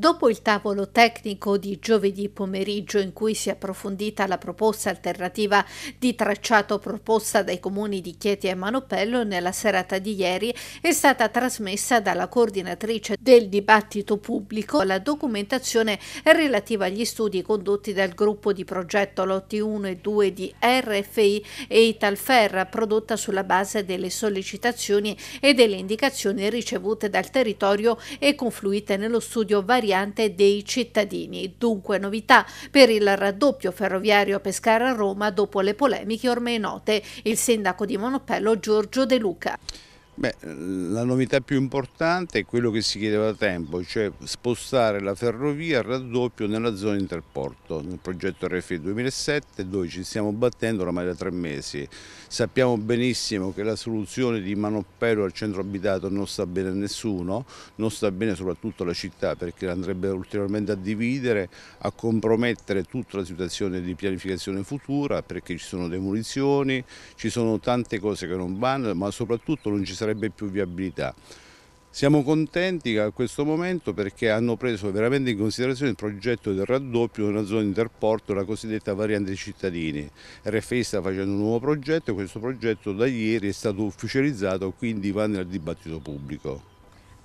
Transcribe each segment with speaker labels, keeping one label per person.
Speaker 1: Dopo il tavolo tecnico di giovedì pomeriggio in cui si è approfondita la proposta alternativa di tracciato proposta dai comuni di Chieti e Manopello, nella serata di ieri è stata trasmessa dalla coordinatrice del dibattito pubblico la documentazione relativa agli studi condotti dal gruppo di progetto Lotti 1 e 2 di RFI e Italferra prodotta sulla base delle sollecitazioni e delle indicazioni ricevute dal territorio e confluite nello studio variato variante dei cittadini, dunque novità per il raddoppio ferroviario Pescara-Roma dopo le polemiche ormai note. Il sindaco di Monopello Giorgio De Luca.
Speaker 2: Beh, la novità più importante è quello che si chiedeva da tempo, cioè spostare la ferrovia al raddoppio nella zona interporto, nel progetto RFI 2007 dove ci stiamo battendo oramai da tre mesi. Sappiamo benissimo che la soluzione di Manoppello al centro abitato non sta bene a nessuno, non sta bene soprattutto alla città perché andrebbe ulteriormente a dividere, a compromettere tutta la situazione di pianificazione futura perché ci sono demolizioni, ci sono tante cose che non vanno, ma soprattutto non ci sarà sarebbe più viabilità. Siamo contenti a questo momento perché hanno preso veramente in considerazione il progetto del raddoppio della una zona interporto, la cosiddetta variante cittadini. RFI sta facendo un nuovo progetto e questo progetto da ieri è stato ufficializzato, quindi va nel dibattito pubblico.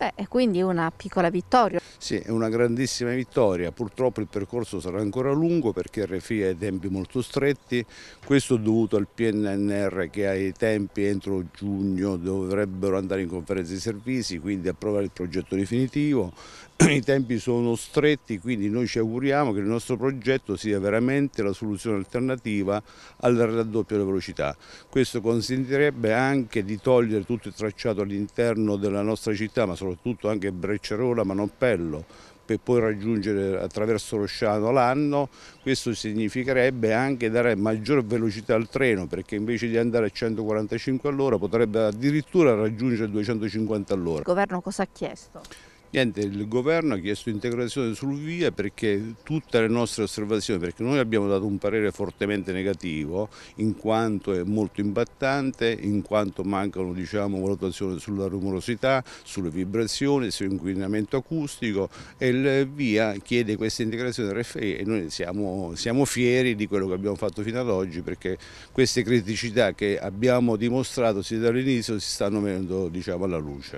Speaker 1: Beh, è quindi una piccola vittoria.
Speaker 2: Sì, è una grandissima vittoria. Purtroppo il percorso sarà ancora lungo perché RFI ha i tempi molto stretti. Questo è dovuto al PNNR che ha i tempi entro giugno dovrebbero andare in conferenza di servizi, quindi approvare il progetto definitivo. I tempi sono stretti, quindi noi ci auguriamo che il nostro progetto sia veramente la soluzione alternativa al raddoppio della velocità. Questo consentirebbe anche di togliere tutto il tracciato all'interno della nostra città, ma solo soprattutto anche Brecciarola ma non Pello, per poi raggiungere attraverso Rosciano l'anno, questo significherebbe anche dare maggior velocità al treno perché invece di andare a 145 all'ora potrebbe addirittura raggiungere 250 all'ora. Il
Speaker 1: governo cosa ha chiesto?
Speaker 2: Niente, il governo ha chiesto integrazione sul via perché tutte le nostre osservazioni, perché noi abbiamo dato un parere fortemente negativo in quanto è molto impattante, in quanto mancano diciamo, valutazioni sulla rumorosità, sulle vibrazioni, sull'inquinamento acustico e il via chiede questa integrazione RFE e noi siamo, siamo fieri di quello che abbiamo fatto fino ad oggi perché queste criticità che abbiamo dimostrato sin dall'inizio si stanno venendo diciamo, alla luce.